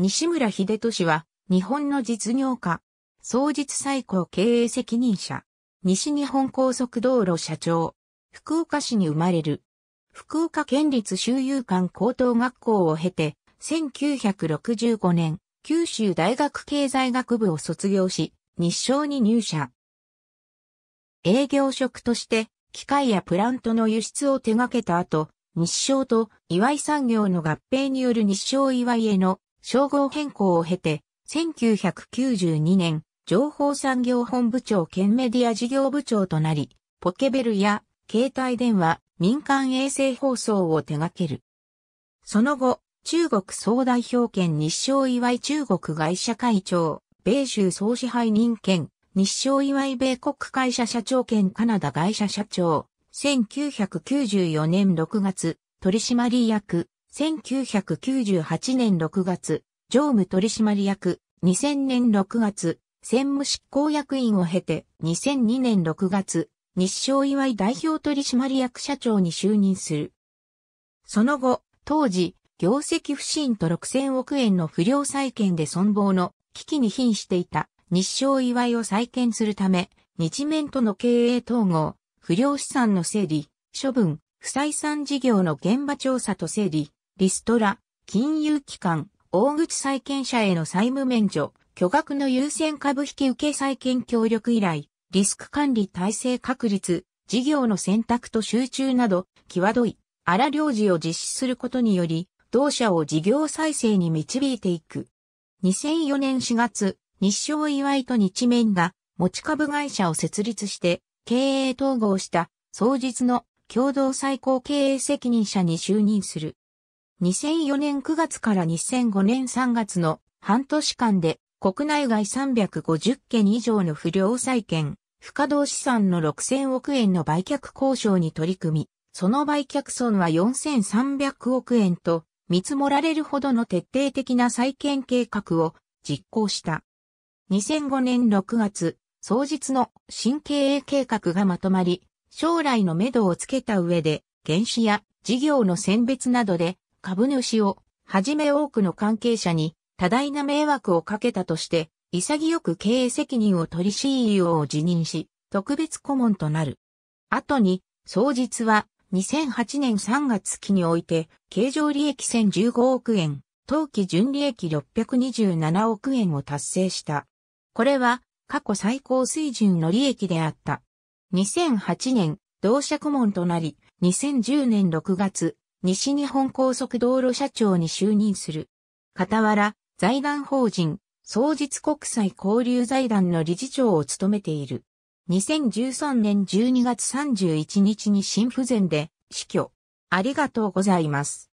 西村秀俊は、日本の実業家、創実最高経営責任者、西日本高速道路社長、福岡市に生まれる。福岡県立周遊館高等学校を経て、1965年、九州大学経済学部を卒業し、日商に入社。営業職として、機械やプラントの輸出を手掛けた後、日商と岩井産業の合併による日商岩井への称号変更を経て、1992年、情報産業本部長兼メディア事業部長となり、ポケベルや携帯電話、民間衛星放送を手掛ける。その後、中国総代表兼日照祝い中国会社会長、米州総支配人兼、日照祝い米国会社社長兼カナダ会社社長、1994年6月、取締役、1998年6月、常務取締役、2000年6月、専務執行役員を経て、2002年6月、日照祝い代表取締役社長に就任する。その後、当時、業績不振と6000億円の不良債権で存亡の危機に瀕していた日照祝いを再建するため、日面との経営統合、不良資産の整理、処分、不採算事業の現場調査と整理、リストラ、金融機関、大口債権者への債務免除、巨額の優先株引受債権協力依頼、リスク管理体制確立、事業の選択と集中など、際どい、荒領事を実施することにより、同社を事業再生に導いていく。2004年4月、日商祝いと日面が持ち株会社を設立して経営統合した創実の共同最高経営責任者に就任する。2004年9月から2005年3月の半年間で国内外350件以上の不良債権、不可動資産の6000億円の売却交渉に取り組み、その売却損は4300億円と見積もられるほどの徹底的な再建計画を実行した。2005年6月、総日の新経営計画がまとまり、将来の目処をつけた上で、原資や事業の選別などで株主を、はじめ多くの関係者に多大な迷惑をかけたとして、潔く経営責任を取り CEO を辞任し、特別顧問となる。後に、総日は2008年3月期において、経常利益1015億円、当期純利益627億円を達成した。これは、過去最高水準の利益であった。2008年、同社顧問となり、2010年6月、西日本高速道路社長に就任する。傍ら、財団法人、創日国際交流財団の理事長を務めている。2013年12月31日に心不全で死去。ありがとうございます。